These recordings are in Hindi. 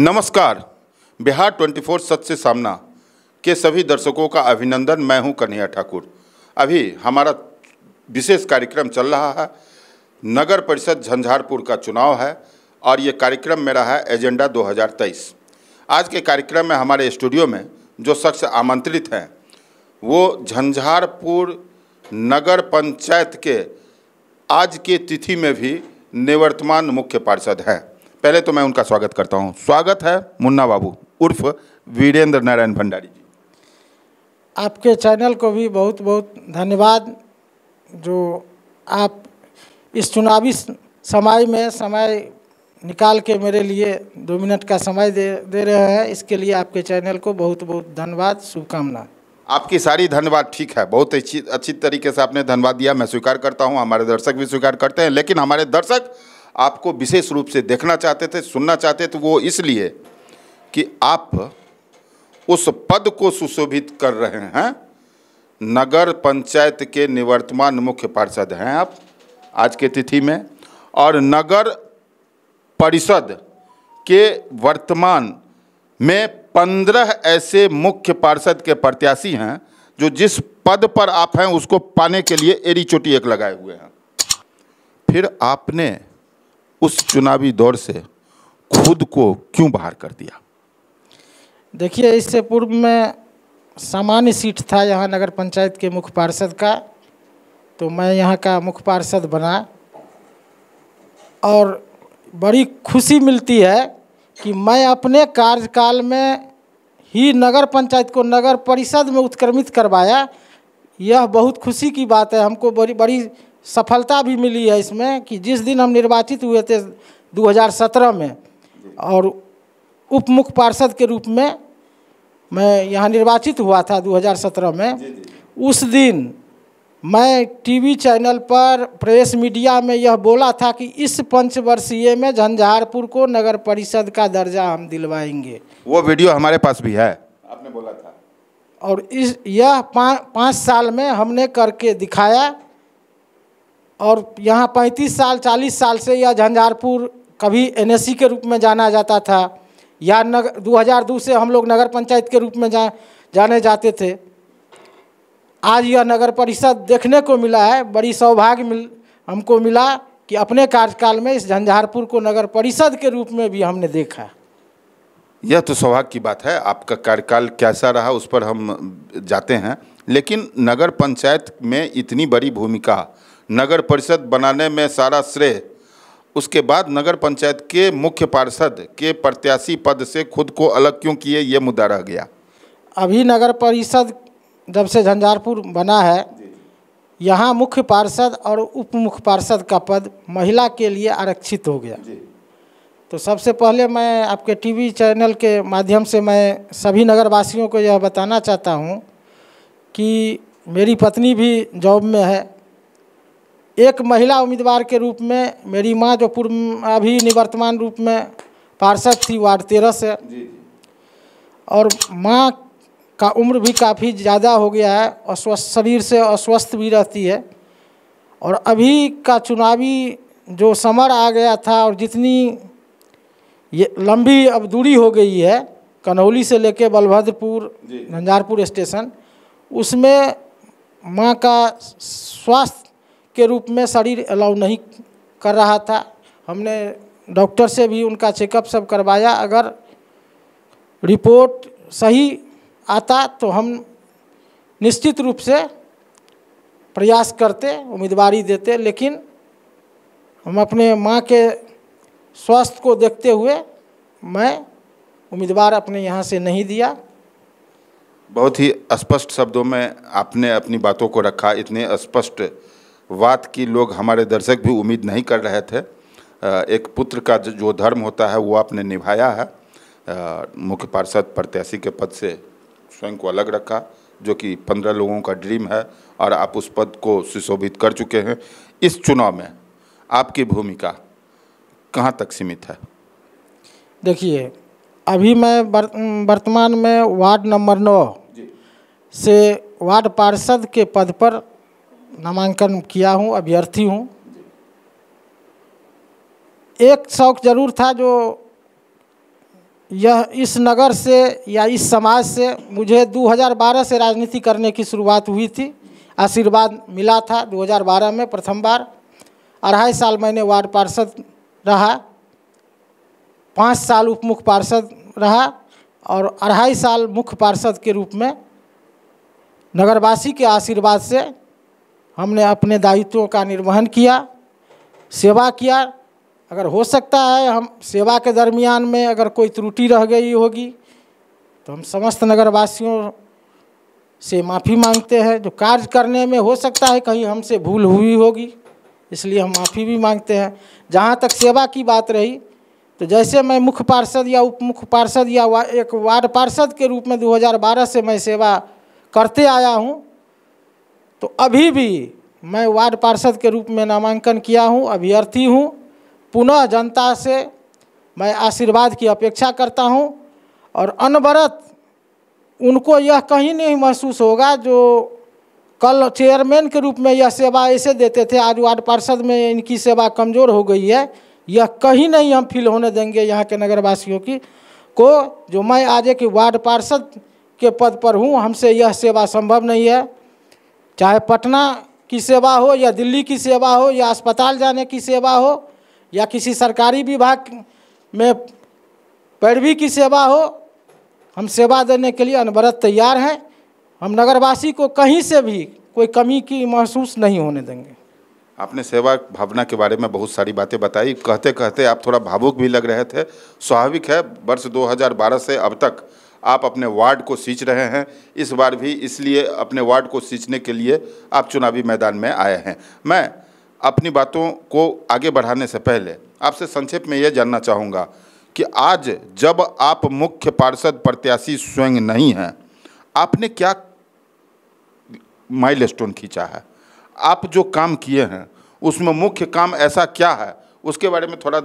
नमस्कार बिहार 24 सच से सामना के सभी दर्शकों का अभिनंदन मैं हूं कन्हैया ठाकुर अभी हमारा विशेष कार्यक्रम चल रहा है नगर परिषद झंझारपुर का चुनाव है और ये कार्यक्रम मेरा है एजेंडा 2023 आज के कार्यक्रम में हमारे स्टूडियो में जो शख्स आमंत्रित हैं वो झंझारपुर नगर पंचायत के आज के तिथि में भी निवर्तमान मुख्य पार्षद हैं पहले तो मैं उनका स्वागत करता हूँ स्वागत है मुन्ना बाबू उर्फ वीरेंद्र नारायण भंडारी जी आपके चैनल को भी बहुत बहुत धन्यवाद जो आप इस चुनावी समय में समय निकाल के मेरे लिए दो मिनट का समय दे दे रहे हैं इसके लिए आपके चैनल को बहुत बहुत धन्यवाद शुभकामना आपकी सारी धन्यवाद ठीक है बहुत अच्छी अच्छी तरीके से आपने धन्यवाद दिया मैं स्वीकार करता हूँ हमारे दर्शक भी स्वीकार करते हैं लेकिन हमारे दर्शक आपको विशेष रूप से देखना चाहते थे सुनना चाहते थे वो इसलिए कि आप उस पद को सुशोभित कर रहे हैं नगर पंचायत के निवर्तमान मुख्य पार्षद हैं आप आज के तिथि में और नगर परिषद के वर्तमान में पंद्रह ऐसे मुख्य पार्षद के प्रत्याशी हैं जो जिस पद पर आप हैं उसको पाने के लिए एरी चोटी एक लगाए हुए हैं फिर आपने उस चुनावी दौर से खुद को क्यों बाहर कर दिया देखिए इससे पूर्व में सामान्य सीट था यहाँ नगर पंचायत के मुख्य पार्षद का तो मैं यहाँ का मुख्य पार्षद बना और बड़ी खुशी मिलती है कि मैं अपने कार्यकाल में ही नगर पंचायत को नगर परिषद में उत्क्रमित करवाया यह बहुत खुशी की बात है हमको बड़ी बड़ी सफलता भी मिली है इसमें कि जिस दिन हम निर्वाचित हुए थे 2017 में और उप मुख्य पार्षद के रूप में मैं यहाँ निर्वाचित हुआ था 2017 में उस दिन मैं टीवी चैनल पर प्रेस मीडिया में यह बोला था कि इस पंचवर्षीय में झंझारपुर को नगर परिषद का दर्जा हम दिलवाएंगे वो वीडियो हमारे पास भी है आपने बोला था और इस यह पा, पाँच साल में हमने करके दिखाया और यहाँ 35 साल 40 साल से यह झंझारपुर कभी एनएससी के रूप में जाना जाता था या नगर दो से हम लोग नगर पंचायत के रूप में जा जाने जाते थे आज यह नगर परिषद देखने को मिला है बड़ी सौभाग्य मिल हमको मिला कि अपने कार्यकाल में इस झंझारपुर को नगर परिषद के रूप में भी हमने देखा यह तो सौभाग्य की बात है आपका कार्यकाल कैसा रहा उस पर हम जाते हैं लेकिन नगर पंचायत में इतनी बड़ी भूमिका नगर परिषद बनाने में सारा श्रेय उसके बाद नगर पंचायत के मुख्य पार्षद के प्रत्याशी पद से खुद को अलग क्यों किए ये मुद्दा रह गया अभी नगर परिषद जब से झंझारपुर बना है यहाँ मुख्य पार्षद और उप मुख्य पार्षद का पद महिला के लिए आरक्षित हो गया तो सबसे पहले मैं आपके टीवी चैनल के माध्यम से मैं सभी नगरवासियों को यह बताना चाहता हूँ कि मेरी पत्नी भी जॉब में है एक महिला उम्मीदवार के रूप में मेरी माँ जो पूर्व अभी निवर्तमान रूप में पार्षद थी वार्ड तेरह से और माँ का उम्र भी काफ़ी ज़्यादा हो गया है अस्वस्थ शरीर से अस्वस्थ भी रहती है और अभी का चुनावी जो समर आ गया था और जितनी ये लंबी अब दूरी हो गई है कन्हौली से लेके बलभद्रपुर झंझारपुर स्टेशन उसमें माँ का स्वास्थ्य के रूप में शरीर अलाउ नहीं कर रहा था हमने डॉक्टर से भी उनका चेकअप सब करवाया अगर रिपोर्ट सही आता तो हम निश्चित रूप से प्रयास करते उम्मीदवारी देते लेकिन हम अपने माँ के स्वास्थ्य को देखते हुए मैं उम्मीदवार अपने यहाँ से नहीं दिया बहुत ही स्पष्ट शब्दों में आपने अपनी बातों को रखा इतने स्पष्ट बात की लोग हमारे दर्शक भी उम्मीद नहीं कर रहे थे एक पुत्र का जो धर्म होता है वो आपने निभाया है मुख्य पार्षद प्रत्याशी के पद से स्वयं को अलग रखा जो कि पंद्रह लोगों का ड्रीम है और आप उस पद को सुशोभित कर चुके हैं इस चुनाव में आपकी भूमिका कहाँ तक सीमित है देखिए अभी मैं वर्तमान में वार्ड नंबर नौ से वार्ड पार्षद के पद पर नामांकन किया हूँ अभ्यर्थी हूँ एक शौक जरूर था जो यह इस नगर से या इस समाज से मुझे 2012 से राजनीति करने की शुरुआत हुई थी आशीर्वाद मिला था 2012 में प्रथम बार अढ़ाई साल मैंने वार्ड पार्षद रहा पाँच साल उपमुख पार्षद रहा और अढ़ाई साल मुख्य पार्षद के रूप में नगरवासी के आशीर्वाद से हमने अपने दायित्वों का निर्वहन किया सेवा किया अगर हो सकता है हम सेवा के दरमियान में अगर कोई त्रुटि रह गई होगी तो हम समस्त नगरवासियों से माफ़ी मांगते हैं जो कार्य करने में हो सकता है कहीं हमसे भूल हुई होगी इसलिए हम माफ़ी भी मांगते हैं जहाँ तक सेवा की बात रही तो जैसे मैं मुख्य पार्षद या उप मुख्य पार्षद या वा, एक वार्ड पार्षद के रूप में 2012 से मैं सेवा करते आया हूँ तो अभी भी मैं वार्ड पार्षद के रूप में नामांकन किया हूँ अभ्यर्थी हूँ पुनः जनता से मैं आशीर्वाद की अपेक्षा करता हूँ और अनवरत उनको यह कहीं नहीं महसूस होगा जो कल चेयरमैन के रूप में यह सेवा ऐसे देते थे आज वार्ड पार्षद में इनकी सेवा कमज़ोर हो गई है यह कहीं नहीं हम फील होने देंगे यहाँ के नगरवासियों की को जो मैं आज एक वार्ड पार्षद के पद पर हूँ हमसे यह सेवा संभव नहीं है चाहे पटना की सेवा हो या दिल्ली की सेवा हो या अस्पताल जाने की सेवा हो या किसी सरकारी विभाग में पैरवी की सेवा हो हम सेवा देने के लिए अनवरत तैयार हैं हम नगरवासी को कहीं से भी कोई कमी की महसूस नहीं होने देंगे आपने सेवा भावना के बारे में बहुत सारी बातें बताई कहते कहते आप थोड़ा भावुक भी लग रहे थे स्वाभाविक है वर्ष 2012 से अब तक आप अपने वार्ड को सींच रहे हैं इस बार भी इसलिए अपने वार्ड को सींचने के लिए आप चुनावी मैदान में आए हैं मैं अपनी बातों को आगे बढ़ाने से पहले आपसे संक्षेप में यह जानना चाहूँगा कि आज जब आप मुख्य पार्षद प्रत्याशी स्वयं नहीं हैं आपने क्या माइल खींचा है आप जो काम किए हैं उसमें मुख्य काम ऐसा क्या है उसके बारे में थोड़ा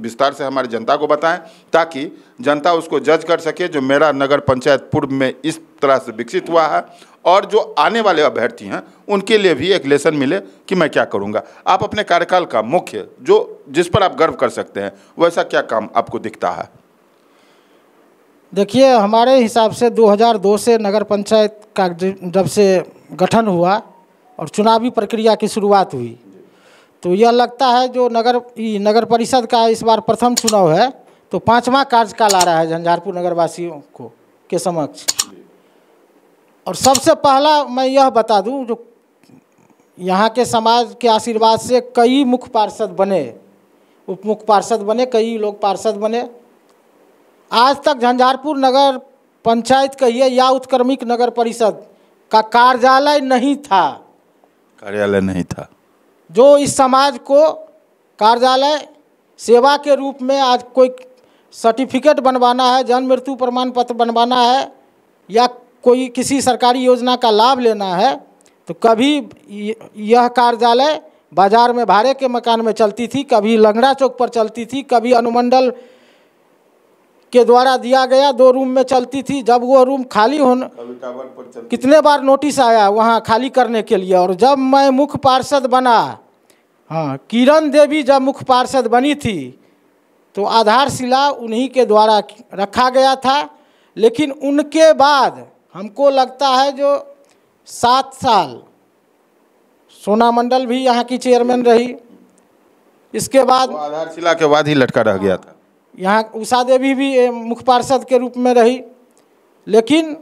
विस्तार से हमारी जनता को बताएं ताकि जनता उसको जज कर सके जो मेरा नगर पंचायत पूर्व में इस तरह से विकसित हुआ है और जो आने वाले अभ्यर्थी हैं उनके लिए भी एक लेसन मिले कि मैं क्या करूंगा आप अपने कार्यकाल का मुख्य जो जिस पर आप गर्व कर सकते हैं वैसा क्या काम आपको दिखता है देखिए हमारे हिसाब से 2002 से नगर पंचायत का जब से गठन हुआ और चुनावी प्रक्रिया की शुरुआत हुई तो यह लगता है जो नगर नगर परिषद का इस बार प्रथम चुनाव है तो पाँचवा कार्यकाल आ रहा है झंझारपुर नगरवासियों को के समक्ष और सबसे पहला मैं यह बता दूं जो यहाँ के समाज के आशीर्वाद से कई मुख्य पार्षद बने उप मुख्य पार्षद बने कई लोग पार्षद बने आज तक झंझारपुर नगर पंचायत कहिए या उत्क्रमिक नगर परिषद का कार्यालय नहीं था कार्यालय नहीं था जो इस समाज को कार्यालय सेवा के रूप में आज कोई सर्टिफिकेट बनवाना है जन्म मृत्यु प्रमाण पत्र बनवाना है या कोई किसी सरकारी योजना का लाभ लेना है तो कभी यह कार्यालय बाजार में भाड़े के मकान में चलती थी कभी लंगड़ा चौक पर चलती थी कभी अनुमंडल के द्वारा दिया गया दो रूम में चलती थी जब वो रूम खाली होना कितने बार नोटिस आया वहाँ खाली करने के लिए और जब मैं मुख्य पार्षद बना हाँ किरण देवी जब मुख्य पार्षद बनी थी तो आधारशिला उन्हीं के द्वारा रखा गया था लेकिन उनके बाद हमको लगता है जो सात साल सोना मंडल भी यहाँ की चेयरमैन रही इसके बाद आधारशिला के बाद ही लटका रह गया था यहाँ उषा देवी भी मुख्य पार्षद के रूप में रही लेकिन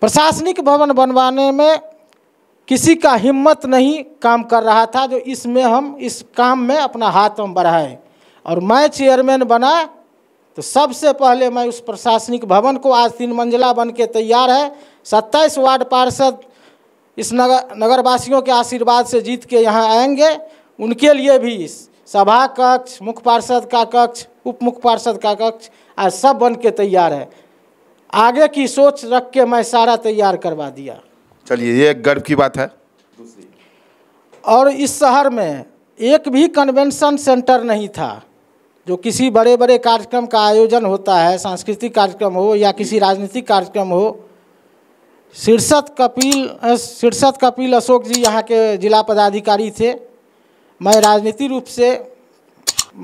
प्रशासनिक भवन बनवाने में किसी का हिम्मत नहीं काम कर रहा था जो इसमें हम इस काम में अपना हाथ हम बढ़ाए और मैं चेयरमैन बना तो सबसे पहले मैं उस प्रशासनिक भवन को आज तीन मंजिला बन के तैयार है सत्ताईस वार्ड पार्षद इस नगर नगरवासियों के आशीर्वाद से जीत के यहाँ आएंगे उनके लिए भी इस सभा कक्ष मुख्य पार्षद का कक्ष उप मुख्य पार्षद का कक्ष आज सब बन के तैयार है आगे की सोच रख के मैं सारा तैयार करवा दिया चलिए ये एक गर्व की बात है और इस शहर में एक भी कन्वेंशन सेंटर नहीं था जो किसी बड़े बड़े कार्यक्रम का आयोजन होता है सांस्कृतिक कार्यक्रम हो या किसी राजनीतिक कार्यक्रम हो शीर्षत कपिल शीर्षत कपिल अशोक जी यहाँ के जिला पदाधिकारी थे मैं राजनीति रूप से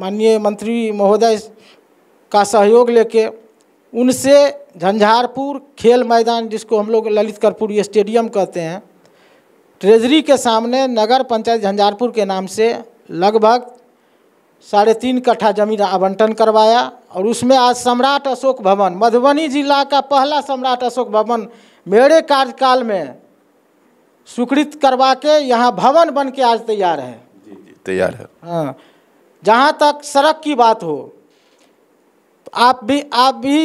माननीय मंत्री महोदय का सहयोग लेके उनसे झंझारपुर खेल मैदान जिसको हम लोग ललित कर्पूर स्टेडियम कहते हैं ट्रेजरी के सामने नगर पंचायत झंझारपुर के नाम से लगभग साढ़े तीन कट्ठा जमीन आवंटन करवाया और उसमें आज सम्राट अशोक भवन मधुबनी जिला का पहला सम्राट अशोक भवन मेरे कार्यकाल में स्वीकृत करवा के यहाँ भवन बन के आज तैयार है तैयार है हाँ जहाँ तक सड़क की बात हो तो आप भी आप भी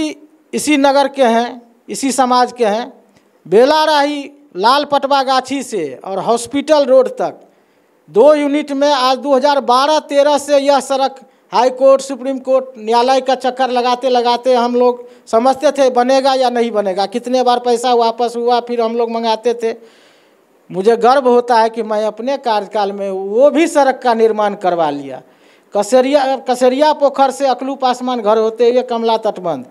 इसी नगर के हैं इसी समाज के हैं बेलाराही लाल पटवा गाछी से और हॉस्पिटल रोड तक दो यूनिट में आज 2012-13 से यह सड़क हाई कोर्ट सुप्रीम कोर्ट न्यायालय का चक्कर लगाते लगाते हम लोग समझते थे बनेगा या नहीं बनेगा कितने बार पैसा वापस हुआ फिर हम लोग मंगाते थे मुझे गर्व होता है कि मैं अपने कार्यकाल में वो भी सड़क का निर्माण करवा लिया कसरिया कसरिया पोखर से अकलू पासवान घर होते हुए कमला तटबंध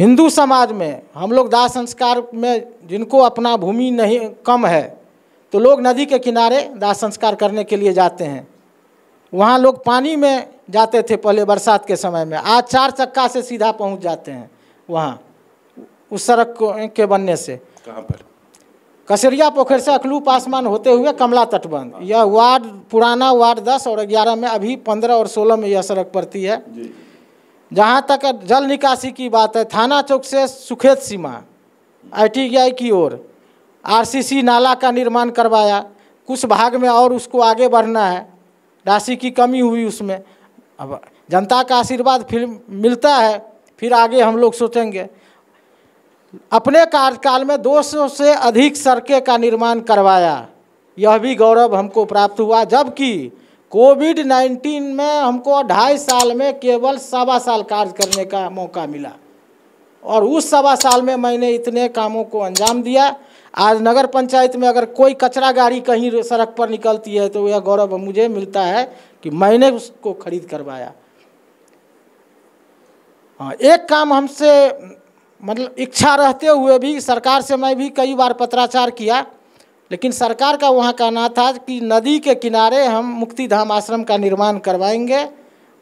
हिंदू समाज में हम लोग दाह संस्कार में जिनको अपना भूमि नहीं कम है तो लोग नदी के किनारे दाह संस्कार करने के लिए जाते हैं वहाँ लोग पानी में जाते थे पहले बरसात के समय में आज चार चक्का से सीधा पहुँच जाते हैं वहाँ उस सड़क के बनने से कहाँ पर कसरिया पोखर से अखलू पासमान होते हुए कमला तटबंध यह वार्ड पुराना वार्ड दस और ग्यारह में अभी पंद्रह और सोलह में यह सड़क पड़ती है जहाँ तक जल निकासी की बात है थाना चौक से सुखेत सीमा आईटीआई की ओर आरसीसी नाला का निर्माण करवाया कुछ भाग में और उसको आगे बढ़ना है राशि की कमी हुई उसमें अब जनता का आशीर्वाद फिर मिलता है फिर आगे हम लोग सोचेंगे अपने कार्यकाल में 200 से अधिक सड़कें का निर्माण करवाया यह भी गौरव हमको प्राप्त हुआ जबकि कोविड 19 में हमको ढाई साल में केवल सवा साल कार्य करने का मौका मिला और उस सवा साल में मैंने इतने कामों को अंजाम दिया आज नगर पंचायत में अगर कोई कचरा गाड़ी कहीं सड़क पर निकलती है तो यह गौरव मुझे मिलता है कि मैंने उसको खरीद करवाया हाँ एक काम हमसे मतलब इच्छा रहते हुए भी सरकार से मैं भी कई बार पत्राचार किया लेकिन सरकार का वहाँ कहना था कि नदी के किनारे हम मुक्ति धाम आश्रम का निर्माण करवाएंगे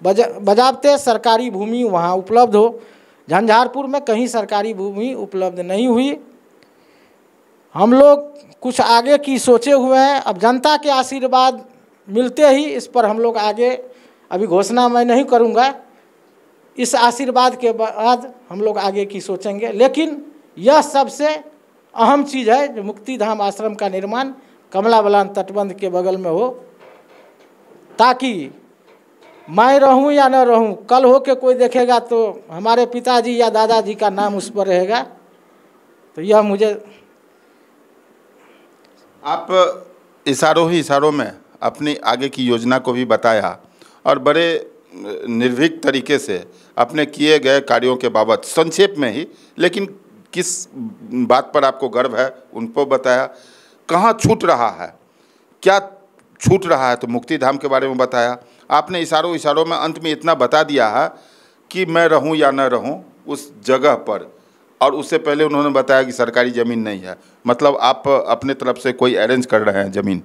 बज बजाबते सरकारी भूमि वहाँ उपलब्ध हो झंझारपुर में कहीं सरकारी भूमि उपलब्ध नहीं हुई हम लोग कुछ आगे की सोचे हुए हैं अब जनता के आशीर्वाद मिलते ही इस पर हम लोग आगे अभी घोषणा मैं नहीं करूँगा इस आशीर्वाद के बाद हम लोग आगे की सोचेंगे लेकिन यह सबसे अहम चीज़ है जो मुक्ति धाम आश्रम का निर्माण कमला बलान तटबंध के बगल में हो ताकि मैं रहूं या न रहूं कल हो के कोई देखेगा तो हमारे पिताजी या दादाजी का नाम उस पर रहेगा तो यह मुझे आप इशारों ही इशारों में अपनी आगे की योजना को भी बताया और बड़े निर्भीक तरीके से अपने किए गए कार्यों के बाबत संक्षेप में ही लेकिन किस बात पर आपको गर्व है उनको बताया कहाँ छूट रहा है क्या छूट रहा है तो मुक्ति धाम के बारे में बताया आपने इशारों इशारों में अंत में इतना बता दिया है कि मैं रहूं या न रहूं उस जगह पर और उससे पहले उन्होंने बताया कि सरकारी ज़मीन नहीं है मतलब आप अपने तरफ से कोई अरेंज कर रहे हैं ज़मीन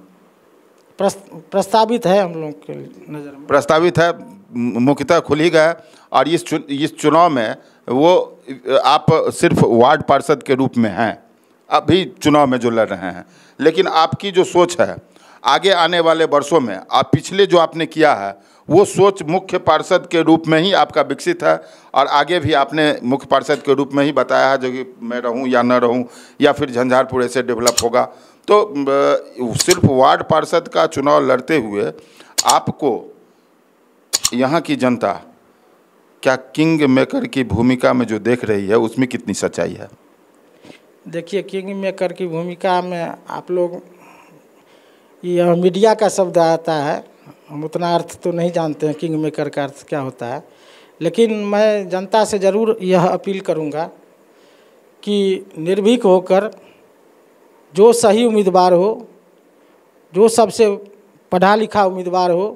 प्रस्तावित है हम लोग के नज़र प्रस्तावित है मुख्यतः खुली गए और इस चु, इस चुनाव में वो आप सिर्फ वार्ड पार्षद के रूप में हैं अभी चुनाव में जो लड़ रहे हैं लेकिन आपकी जो सोच है आगे आने वाले वर्षों में आप पिछले जो आपने किया है वो सोच मुख्य पार्षद के रूप में ही आपका विकसित है और आगे भी आपने मुख्य पार्षद के रूप में ही बताया है जो कि मैं रहूं या न रहूं या फिर झंझारपुर ऐसे डेवलप होगा तो सिर्फ वार्ड पार्षद का चुनाव लड़ते हुए आपको यहाँ की जनता क्या किंग मेकर की भूमिका में जो देख रही है उसमें कितनी सच्चाई है देखिए किंग मेकर की भूमिका में आप लोग यह मीडिया का शब्द आता है हम उतना अर्थ तो नहीं जानते हैं किंग मेकर का अर्थ क्या होता है लेकिन मैं जनता से ज़रूर यह अपील करूंगा कि निर्भीक होकर जो सही उम्मीदवार हो जो सबसे पढ़ा लिखा उम्मीदवार हो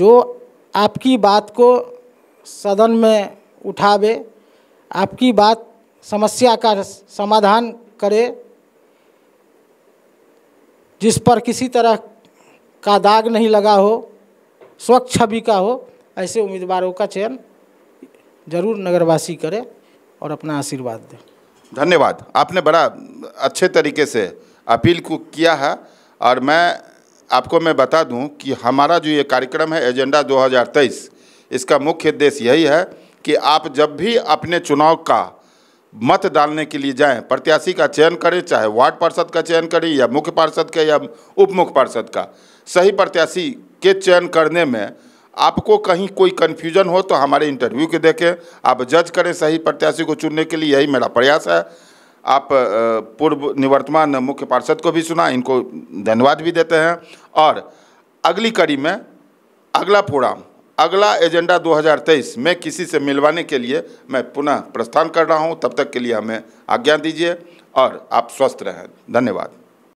जो आपकी बात को सदन में उठावे आपकी बात समस्या का समाधान करे जिस पर किसी तरह का दाग नहीं लगा हो स्वच्छ छवि का हो ऐसे उम्मीदवारों का चयन जरूर नगरवासी करे और अपना आशीर्वाद दें धन्यवाद आपने बड़ा अच्छे तरीके से अपील को किया है और मैं आपको मैं बता दूं कि हमारा जो ये कार्यक्रम है एजेंडा 2023 इसका मुख्य उद्देश्य यही है कि आप जब भी अपने चुनाव का मत डालने के लिए जाएं प्रत्याशी का चयन करें चाहे वार्ड पार्षद का चयन करें या मुख्य पार्षद का या उप मुख्य पार्षद का सही प्रत्याशी के चयन करने में आपको कहीं कोई कन्फ्यूजन हो तो हमारे इंटरव्यू के देखें आप जज करें सही प्रत्याशी को चुनने के लिए यही मेरा प्रयास है आप पूर्व निवर्तमान मुख्य पार्षद को भी सुना इनको धन्यवाद भी देते हैं और अगली कड़ी में अगला फोराम अगला एजेंडा 2023 में किसी से मिलवाने के लिए मैं पुनः प्रस्थान कर रहा हूं तब तक के लिए हमें आज्ञा दीजिए और आप स्वस्थ रहें धन्यवाद